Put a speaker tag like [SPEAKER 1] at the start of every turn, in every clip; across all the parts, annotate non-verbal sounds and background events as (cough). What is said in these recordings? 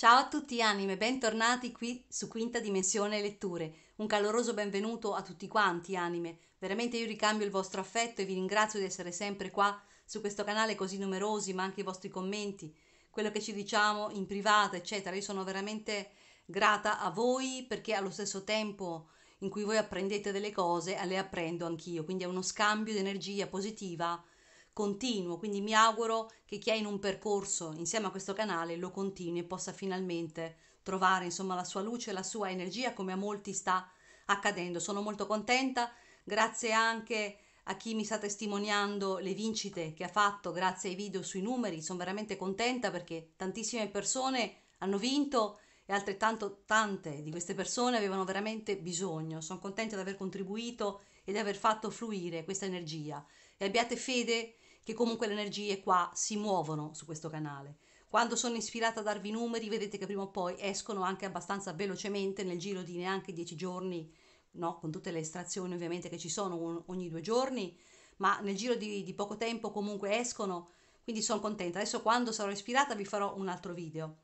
[SPEAKER 1] Ciao a tutti anime, bentornati qui su Quinta Dimensione Letture. Un caloroso benvenuto a tutti quanti anime. Veramente io ricambio il vostro affetto e vi ringrazio di essere sempre qua su questo canale così numerosi, ma anche i vostri commenti, quello che ci diciamo in privato, eccetera. Io sono veramente grata a voi perché allo stesso tempo in cui voi apprendete delle cose, le apprendo anch'io, quindi è uno scambio di energia positiva continuo, quindi mi auguro che chi è in un percorso insieme a questo canale lo continui e possa finalmente trovare insomma la sua luce, la sua energia come a molti sta accadendo. Sono molto contenta, grazie anche a chi mi sta testimoniando le vincite che ha fatto grazie ai video sui numeri, sono veramente contenta perché tantissime persone hanno vinto e altrettanto tante di queste persone avevano veramente bisogno. Sono contenta di aver contribuito e di aver fatto fluire questa energia. E abbiate fede che comunque le energie qua si muovono su questo canale. Quando sono ispirata a darvi numeri, vedete che prima o poi escono anche abbastanza velocemente nel giro di neanche dieci giorni, no? con tutte le estrazioni ovviamente che ci sono ogni due giorni, ma nel giro di, di poco tempo comunque escono, quindi sono contenta. Adesso quando sarò ispirata vi farò un altro video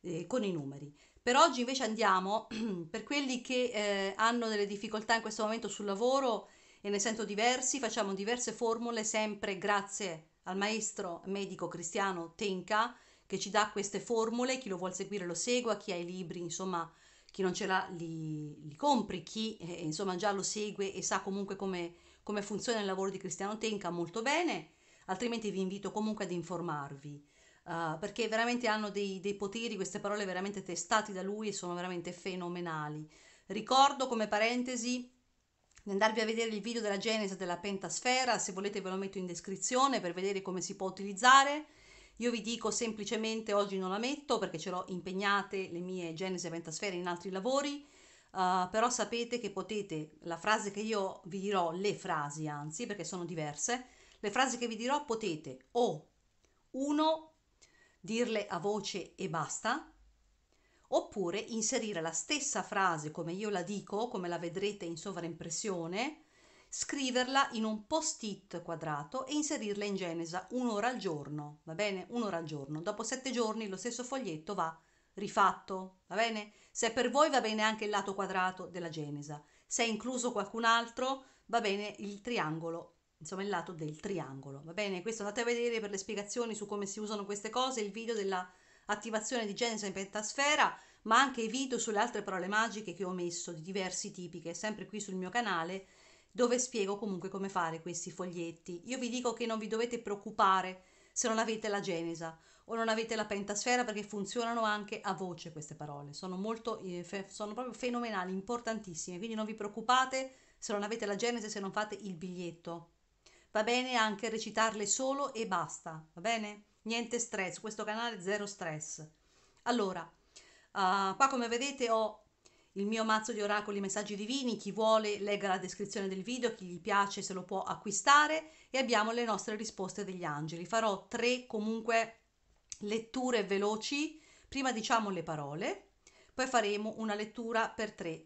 [SPEAKER 1] eh, con i numeri. Per oggi invece andiamo (clears throat) per quelli che eh, hanno delle difficoltà in questo momento sul lavoro e ne sento diversi, facciamo diverse formule sempre grazie al maestro medico cristiano Tenka che ci dà queste formule, chi lo vuol seguire lo segua, chi ha i libri insomma chi non ce l'ha li, li compri, chi eh, insomma già lo segue e sa comunque come, come funziona il lavoro di Cristiano Tenka molto bene, altrimenti vi invito comunque ad informarvi. Uh, perché veramente hanno dei, dei, poteri, queste parole veramente testate da lui e sono veramente fenomenali. Ricordo come parentesi andarvi a vedere il video della genesi della pentasfera, se volete ve lo metto in descrizione per vedere come si può utilizzare. Io vi dico semplicemente oggi non la metto perché ce l'ho impegnate le mie genesi e pentasfere in altri lavori, uh, però sapete che potete, la frase che io vi dirò, le frasi anzi perché sono diverse, le frasi che vi dirò potete o 1 dirle a voce e basta, oppure inserire la stessa frase come io la dico, come la vedrete in sovraimpressione, scriverla in un post-it quadrato e inserirla in Genesa un'ora al giorno, va bene? Un'ora al giorno. Dopo sette giorni lo stesso foglietto va rifatto, va bene? Se per voi va bene anche il lato quadrato della Genesa, se è incluso qualcun altro va bene il triangolo insomma il lato del triangolo, va bene? Questo andate a vedere per le spiegazioni su come si usano queste cose, il video della attivazione di Genesi Pentasfera, ma anche video sulle altre parole magiche che ho messo di diversi tipi, che è sempre qui sul mio canale, dove spiego comunque come fare questi foglietti. Io vi dico che non vi dovete preoccupare se non avete la Genesa o non avete la pentasfera perché funzionano anche a voce queste parole, sono molto eh, sono proprio fenomenali, importantissime, quindi non vi preoccupate se non avete la Genesi se non fate il biglietto. Va bene anche recitarle solo e basta, va bene? niente stress, questo canale zero stress. Allora, uh, qua come vedete ho il mio mazzo di oracoli messaggi divini, chi vuole legga la descrizione del video, chi gli piace se lo può acquistare e abbiamo le nostre risposte degli angeli. Farò tre comunque letture veloci, prima diciamo le parole, poi faremo una lettura per tre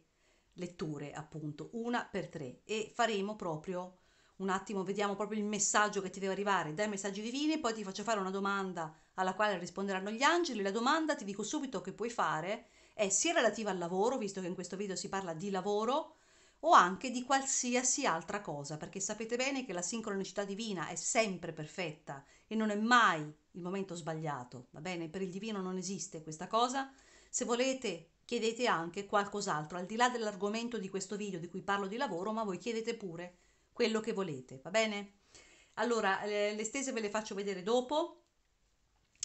[SPEAKER 1] letture appunto, una per tre e faremo proprio un attimo vediamo proprio il messaggio che ti deve arrivare dai messaggi divini, poi ti faccio fare una domanda alla quale risponderanno gli angeli. La domanda ti dico subito che puoi fare è sia relativa al lavoro, visto che in questo video si parla di lavoro, o anche di qualsiasi altra cosa, perché sapete bene che la sincronicità divina è sempre perfetta e non è mai il momento sbagliato, va bene? Per il divino non esiste questa cosa. Se volete chiedete anche qualcos'altro, al di là dell'argomento di questo video di cui parlo di lavoro, ma voi chiedete pure quello che volete, va bene? Allora, eh, le stese ve le faccio vedere dopo.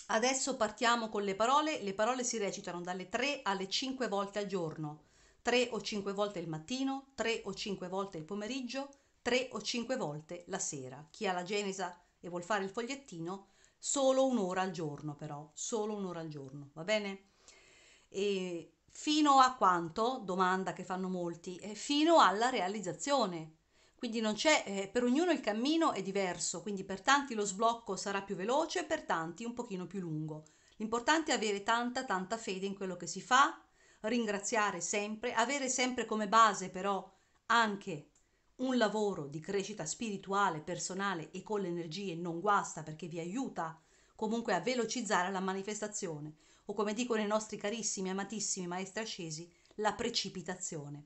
[SPEAKER 1] Adesso partiamo con le parole. Le parole si recitano dalle 3 alle 5 volte al giorno. 3 o 5 volte il mattino, 3 o 5 volte il pomeriggio, 3 o 5 volte la sera. Chi ha la genesa e vuol fare il fogliettino, solo un'ora al giorno però, solo un'ora al giorno, va bene? E fino a quanto, domanda che fanno molti, fino alla realizzazione, quindi non c'è, eh, per ognuno il cammino è diverso, quindi per tanti lo sblocco sarà più veloce, per tanti un pochino più lungo. L'importante è avere tanta, tanta fede in quello che si fa, ringraziare sempre, avere sempre come base però anche un lavoro di crescita spirituale, personale e con le energie non guasta perché vi aiuta comunque a velocizzare la manifestazione o come dicono i nostri carissimi, amatissimi maestri ascesi, la precipitazione.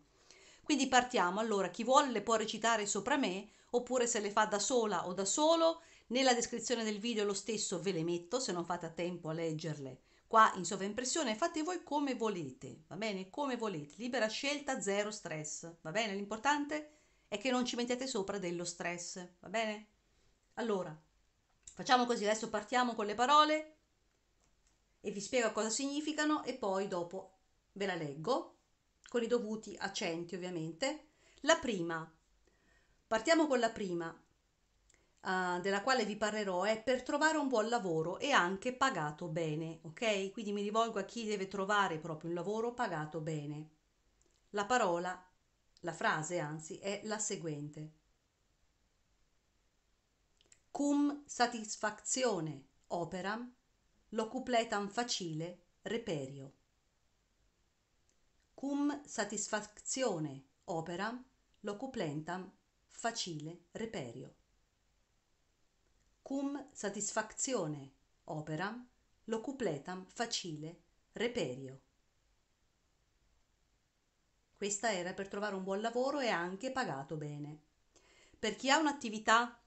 [SPEAKER 1] Quindi partiamo, allora chi vuole le può recitare sopra me, oppure se le fa da sola o da solo, nella descrizione del video lo stesso ve le metto se non fate a tempo a leggerle. Qua in sovraimpressione fate voi come volete, va bene? Come volete, libera scelta, zero stress, va bene? L'importante è che non ci mettete sopra dello stress, va bene? Allora, facciamo così, adesso partiamo con le parole e vi spiego cosa significano e poi dopo ve la leggo con i dovuti accenti ovviamente. La prima, partiamo con la prima, uh, della quale vi parlerò, è per trovare un buon lavoro e anche pagato bene, ok? Quindi mi rivolgo a chi deve trovare proprio un lavoro pagato bene. La parola, la frase anzi, è la seguente. Cum satisfazione operam locupleta facile reperio cum satisfazione operam locuplentam facile reperio. Cum satisfazione operam locupletam facile reperio. Questa era per trovare un buon lavoro e anche pagato bene. Per chi ha un'attività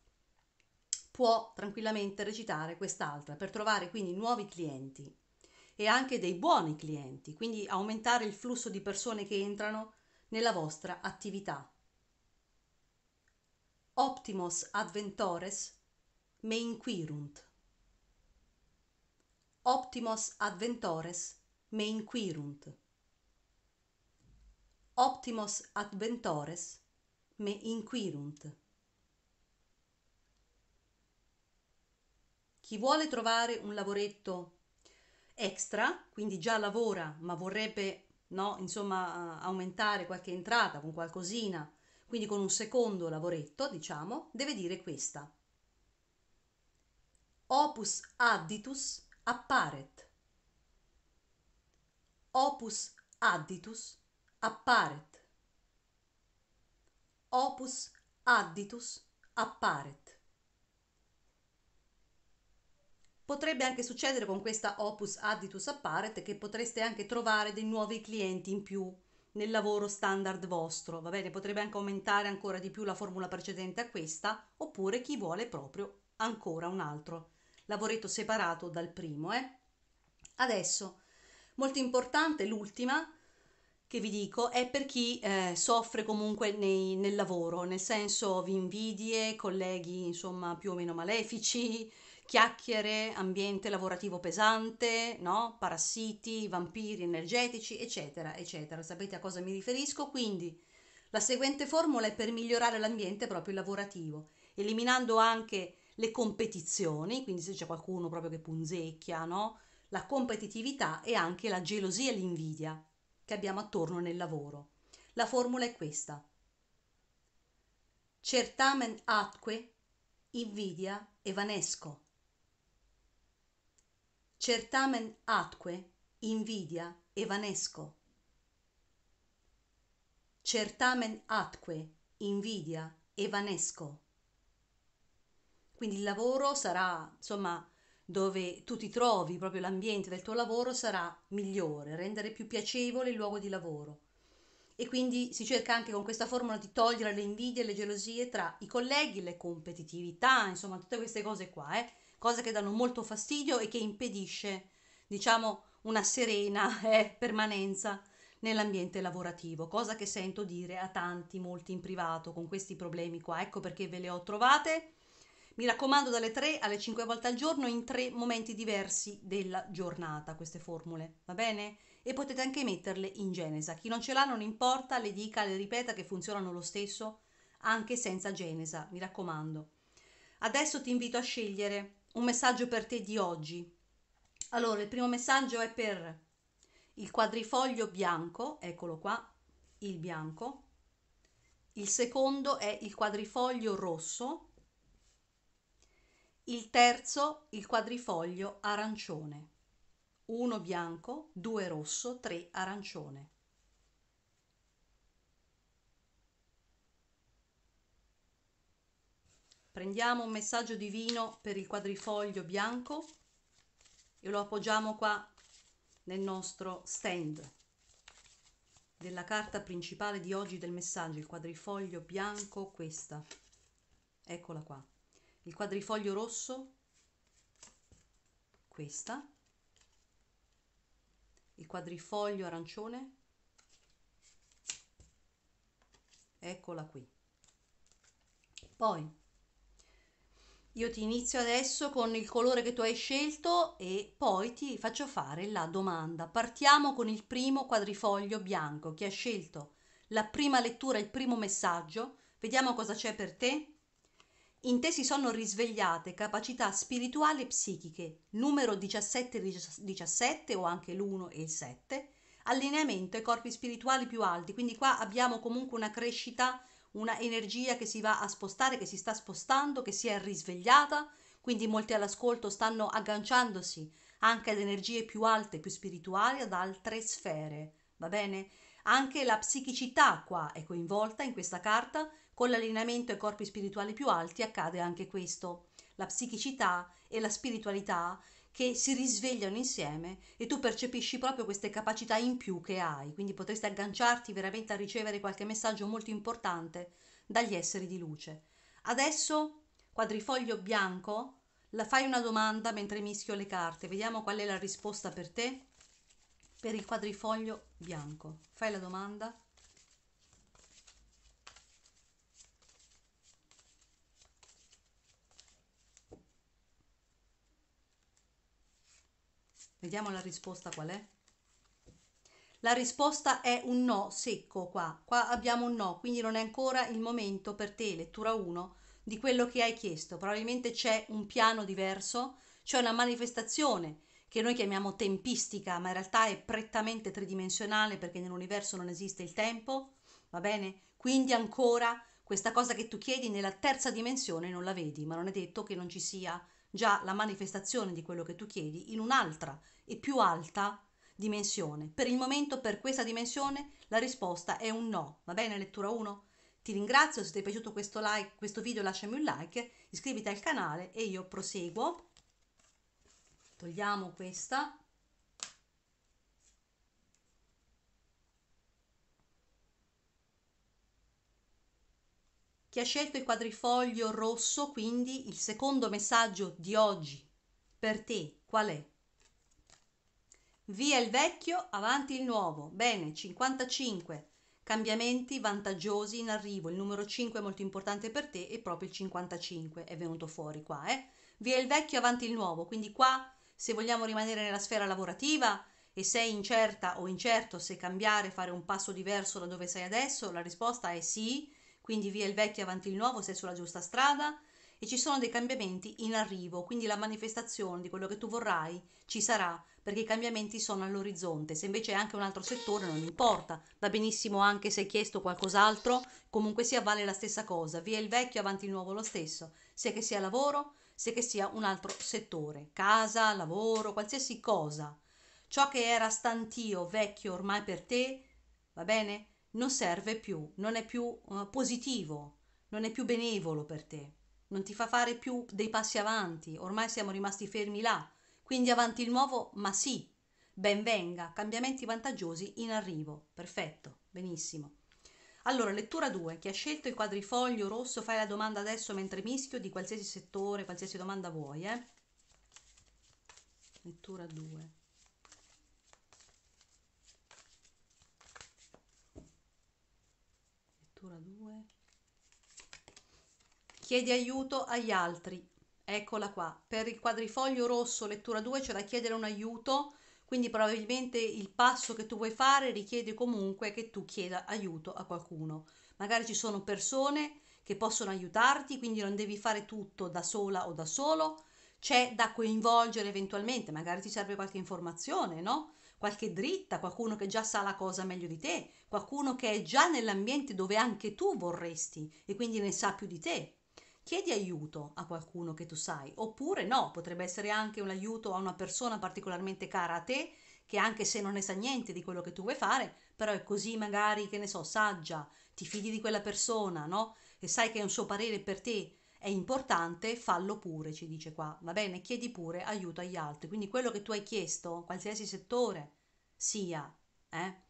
[SPEAKER 1] può tranquillamente recitare quest'altra per trovare quindi nuovi clienti e anche dei buoni clienti, quindi aumentare il flusso di persone che entrano nella vostra attività. Optimus adventores me inquirunt. Optimus adventores me inquirunt. Optimus adventores me inquirunt. Chi vuole trovare un lavoretto extra, quindi già lavora ma vorrebbe no, insomma, aumentare qualche entrata con qualcosina, quindi con un secondo lavoretto, diciamo, deve dire questa. Opus additus apparet. Opus additus apparet. Opus additus apparet. Potrebbe anche succedere con questa opus additus apparent che potreste anche trovare dei nuovi clienti in più nel lavoro standard vostro, va bene? Potrebbe anche aumentare ancora di più la formula precedente a questa, oppure chi vuole proprio ancora un altro lavoretto separato dal primo, eh? Adesso, molto importante, l'ultima che vi dico è per chi eh, soffre comunque nei, nel lavoro, nel senso vi invidie, colleghi insomma più o meno malefici, chiacchiere, ambiente lavorativo pesante, no? parassiti, vampiri energetici, eccetera, eccetera. Sapete a cosa mi riferisco? Quindi la seguente formula è per migliorare l'ambiente proprio lavorativo, eliminando anche le competizioni, quindi se c'è qualcuno proprio che punzecchia, no? la competitività e anche la gelosia e l'invidia che abbiamo attorno nel lavoro. La formula è questa. Certamen atque, invidia evanesco certamen atque invidia evanesco certamen atque invidia evanesco quindi il lavoro sarà insomma dove tu ti trovi proprio l'ambiente del tuo lavoro sarà migliore rendere più piacevole il luogo di lavoro e quindi si cerca anche con questa formula di togliere le invidie e le gelosie tra i colleghi, le competitività, insomma tutte queste cose qua, eh? cose che danno molto fastidio e che impedisce, diciamo, una serena (laughs) eh, permanenza nell'ambiente lavorativo, cosa che sento dire a tanti, molti in privato con questi problemi qua. Ecco perché ve le ho trovate. Mi raccomando dalle 3 alle 5 volte al giorno in tre momenti diversi della giornata queste formule, va bene? E potete anche metterle in Genesa. Chi non ce l'ha non importa, le dica, le ripeta che funzionano lo stesso anche senza Genesa, mi raccomando. Adesso ti invito a scegliere un messaggio per te di oggi. Allora, il primo messaggio è per il quadrifoglio bianco, eccolo qua, il bianco. Il secondo è il quadrifoglio rosso. Il terzo, il quadrifoglio arancione. Uno bianco, due rosso, tre arancione. Prendiamo un messaggio divino per il quadrifoglio bianco e lo appoggiamo qua nel nostro stand della carta principale di oggi del messaggio, il quadrifoglio bianco, questa. Eccola qua. Il quadrifoglio rosso, questa. Il quadrifoglio arancione, eccola qui. Poi io ti inizio adesso con il colore che tu hai scelto e poi ti faccio fare la domanda. Partiamo con il primo quadrifoglio bianco Chi ha scelto la prima lettura, il primo messaggio. Vediamo cosa c'è per te. In te si sono risvegliate capacità spirituali e psichiche, numero 17 e 17 o anche l'1 e il 7, allineamento ai corpi spirituali più alti, quindi qua abbiamo comunque una crescita una energia che si va a spostare, che si sta spostando, che si è risvegliata, quindi molti all'ascolto stanno agganciandosi anche ad energie più alte, più spirituali, ad altre sfere, va bene? Anche la psichicità qua è coinvolta in questa carta, con l'allineamento ai corpi spirituali più alti accade anche questo. La psichicità e la spiritualità che si risvegliano insieme e tu percepisci proprio queste capacità in più che hai, quindi potresti agganciarti veramente a ricevere qualche messaggio molto importante dagli esseri di luce. Adesso, quadrifoglio bianco, la fai una domanda mentre mischio le carte, vediamo qual è la risposta per te per il quadrifoglio bianco. Fai la domanda. Vediamo la risposta qual è. La risposta è un no secco qua. Qua abbiamo un no, quindi non è ancora il momento per te, lettura 1, di quello che hai chiesto. Probabilmente c'è un piano diverso, c'è una manifestazione che noi chiamiamo tempistica, ma in realtà è prettamente tridimensionale perché nell'universo non esiste il tempo, va bene? Quindi ancora questa cosa che tu chiedi nella terza dimensione non la vedi, ma non è detto che non ci sia già la manifestazione di quello che tu chiedi in un'altra e più alta dimensione. Per il momento, per questa dimensione, la risposta è un no. Va bene, lettura 1? Ti ringrazio, se ti è piaciuto questo, like, questo video lasciami un like, iscriviti al canale e io proseguo. Togliamo questa. Chi ha scelto il quadrifoglio rosso, quindi il secondo messaggio di oggi per te qual è? Via il vecchio, avanti il nuovo. Bene, 55. Cambiamenti vantaggiosi in arrivo. Il numero 5 è molto importante per te e proprio il 55 è venuto fuori qua, eh? Via il vecchio, avanti il nuovo. Quindi qua, se vogliamo rimanere nella sfera lavorativa, e sei incerta o incerto se cambiare, fare un passo diverso da dove sei adesso? La risposta è sì, quindi via il vecchio avanti il nuovo, sei sulla giusta strada e ci sono dei cambiamenti in arrivo, quindi la manifestazione di quello che tu vorrai ci sarà perché i cambiamenti sono all'orizzonte. Se invece è anche un altro settore non importa, va benissimo anche se hai chiesto qualcos'altro, comunque sia vale la stessa cosa, via il vecchio avanti il nuovo lo stesso, sia che sia lavoro, sia che sia un altro settore, casa, lavoro, qualsiasi cosa. Ciò che era stantio, vecchio ormai per te, va bene? non serve più, non è più uh, positivo, non è più benevolo per te, non ti fa fare più dei passi avanti, ormai siamo rimasti fermi là, quindi avanti il nuovo, ma sì, ben venga, cambiamenti vantaggiosi in arrivo, perfetto, benissimo. Allora, lettura 2. Chi ha scelto il quadrifoglio rosso, fai la domanda adesso mentre mischio di qualsiasi settore, qualsiasi domanda vuoi. Eh? Lettura 2. addirittura due. Chiedi aiuto agli altri. Eccola qua. Per il quadrifoglio rosso, lettura 2, c'è da chiedere un aiuto, quindi probabilmente il passo che tu vuoi fare richiede comunque che tu chieda aiuto a qualcuno. Magari ci sono persone che possono aiutarti, quindi non devi fare tutto da sola o da solo. C'è da coinvolgere eventualmente, magari ti serve qualche informazione, no? qualche dritta, qualcuno che già sa la cosa meglio di te, qualcuno che è già nell'ambiente dove anche tu vorresti e quindi ne sa più di te. Chiedi aiuto a qualcuno che tu sai, oppure no, potrebbe essere anche un aiuto a una persona particolarmente cara a te, che anche se non ne sa niente di quello che tu vuoi fare, però è così magari, che ne so, saggia, ti fidi di quella persona, no? E sai che un suo parere per te è importante, fallo pure, ci dice qua, va bene? Chiedi pure aiuto agli altri. Quindi quello che tu hai chiesto, qualsiasi settore, sia, eh?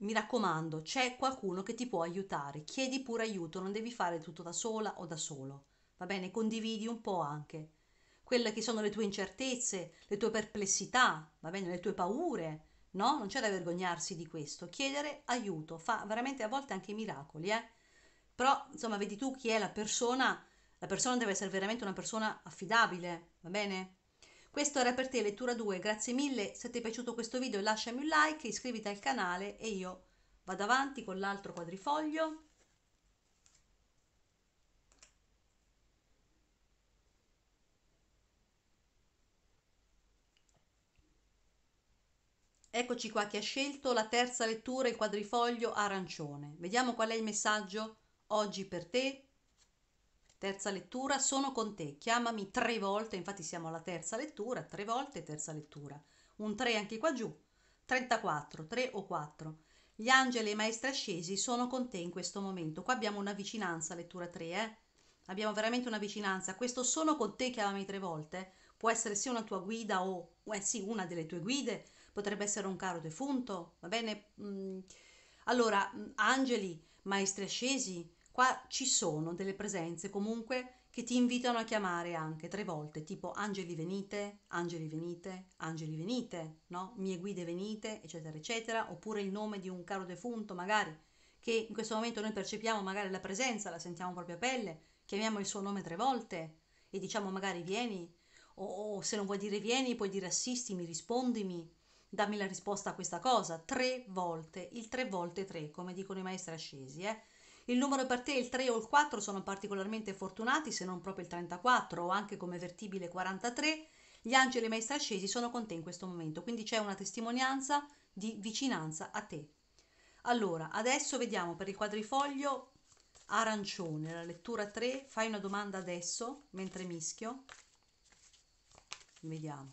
[SPEAKER 1] Mi raccomando, c'è qualcuno che ti può aiutare, chiedi pure aiuto, non devi fare tutto da sola o da solo, va bene? Condividi un po' anche quelle che sono le tue incertezze, le tue perplessità, va bene? Le tue paure, no? Non c'è da vergognarsi di questo, chiedere aiuto, fa veramente a volte anche miracoli, eh? Però, insomma, vedi tu chi è la persona, la persona deve essere veramente una persona affidabile, va bene? Questo era per te Lettura 2, grazie mille, se ti è piaciuto questo video lasciami un like, iscriviti al canale e io vado avanti con l'altro quadrifoglio. Eccoci qua che ha scelto la terza lettura, il quadrifoglio arancione. Vediamo qual è il messaggio oggi per te terza lettura, sono con te, chiamami tre volte, infatti siamo alla terza lettura, tre volte terza lettura, un tre anche qua giù, 34, tre o quattro. Gli angeli e i maestri ascesi sono con te in questo momento, qua abbiamo una vicinanza, lettura 3, eh? abbiamo veramente una vicinanza, questo sono con te, chiamami tre volte, può essere sia una tua guida o, eh sì, una delle tue guide, potrebbe essere un caro defunto, va bene? Mm. Allora, mm, angeli, maestri ascesi, Qua ci sono delle presenze comunque che ti invitano a chiamare anche tre volte, tipo angeli venite, angeli venite, angeli venite, no? Mie guide venite, eccetera, eccetera, oppure il nome di un caro defunto magari, che in questo momento noi percepiamo magari la presenza, la sentiamo proprio a pelle, chiamiamo il suo nome tre volte e diciamo magari vieni, o, o se non vuoi dire vieni puoi dire assistimi, rispondimi, dammi la risposta a questa cosa, tre volte, il tre volte tre, come dicono i maestri ascesi, eh? Il numero per te il 3 o il 4 sono particolarmente fortunati, se non proprio il 34 o anche come vertibile 43. Gli angeli maestri ascesi sono con te in questo momento, quindi c'è una testimonianza di vicinanza a te. Allora, adesso vediamo per il quadrifoglio arancione, la lettura 3, fai una domanda adesso mentre mischio. Vediamo.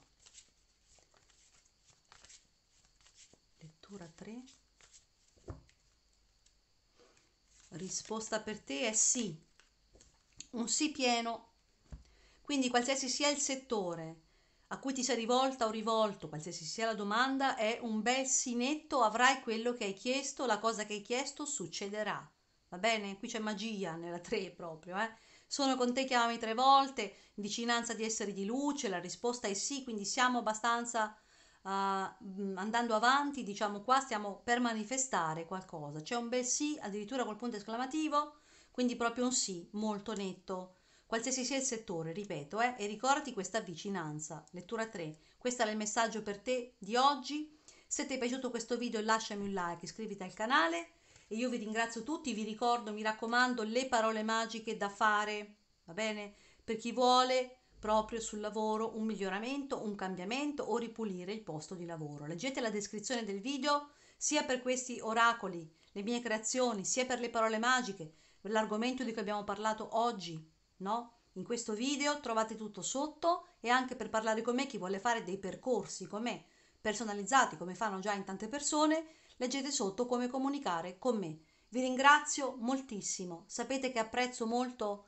[SPEAKER 1] Lettura 3. risposta per te è sì, un sì pieno. Quindi qualsiasi sia il settore a cui ti sei rivolta o rivolto, qualsiasi sia la domanda, è un bel sì netto, avrai quello che hai chiesto, la cosa che hai chiesto succederà. Va bene? Qui c'è magia nella tre proprio, eh? Sono con te, chiamami tre volte, vicinanza di esseri di luce, la risposta è sì, quindi siamo abbastanza Mm, andando avanti, diciamo qua stiamo per manifestare qualcosa. C'è un bel sì, addirittura col punto esclamativo, quindi proprio un sì molto netto. Qualsiasi sia il settore, ripeto, eh, e ricordati questa vicinanza. Lettura 3. Questo era il messaggio per te di oggi. Se ti è piaciuto questo video lasciami un like, iscriviti al canale e io vi ringrazio tutti, vi ricordo, mi raccomando, le parole magiche da fare, va bene? Per chi vuole proprio sul lavoro un miglioramento, un cambiamento o ripulire il posto di lavoro. Leggete la descrizione del video sia per questi oracoli, le mie creazioni, sia per le parole magiche, l'argomento di cui abbiamo parlato oggi, no? In questo video trovate tutto sotto e anche per parlare con me chi vuole fare dei percorsi con me personalizzati come fanno già in tante persone, leggete sotto come comunicare con me. Vi ringrazio moltissimo, sapete che apprezzo molto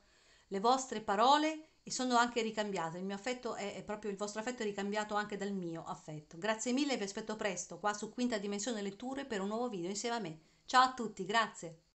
[SPEAKER 1] le vostre parole e sono anche ricambiato, il mio affetto è, è, proprio il vostro affetto è ricambiato anche dal mio affetto. Grazie mille, vi aspetto presto qua su Quinta Dimensione Letture per un nuovo video insieme a me. Ciao a tutti, grazie.